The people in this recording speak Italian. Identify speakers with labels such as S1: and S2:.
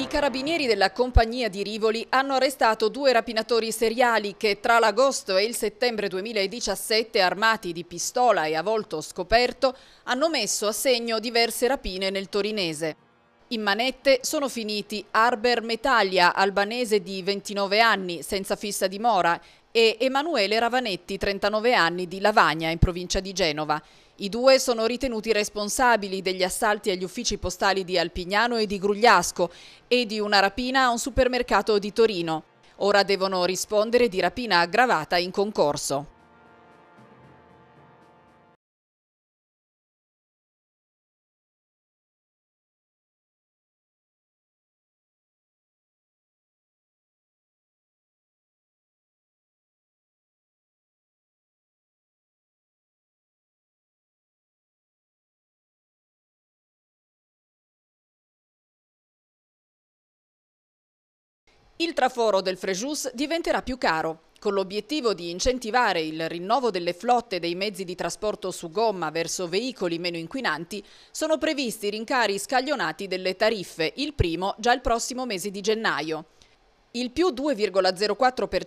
S1: I carabinieri della compagnia di Rivoli hanno arrestato due rapinatori seriali che tra l'agosto e il settembre 2017, armati di pistola e a volto scoperto, hanno messo a segno diverse rapine nel torinese. In manette sono finiti Arber Metaglia, albanese di 29 anni, senza fissa dimora, e Emanuele Ravanetti, 39 anni, di Lavagna, in provincia di Genova. I due sono ritenuti responsabili degli assalti agli uffici postali di Alpignano e di Grugliasco e di una rapina a un supermercato di Torino. Ora devono rispondere di rapina aggravata in concorso.
S2: Il traforo del
S1: Frejus diventerà più caro. Con l'obiettivo di incentivare il rinnovo delle flotte dei mezzi di trasporto su gomma verso veicoli meno inquinanti, sono previsti rincari scaglionati delle tariffe, il primo già il prossimo mese di gennaio. Il più
S2: 2,04%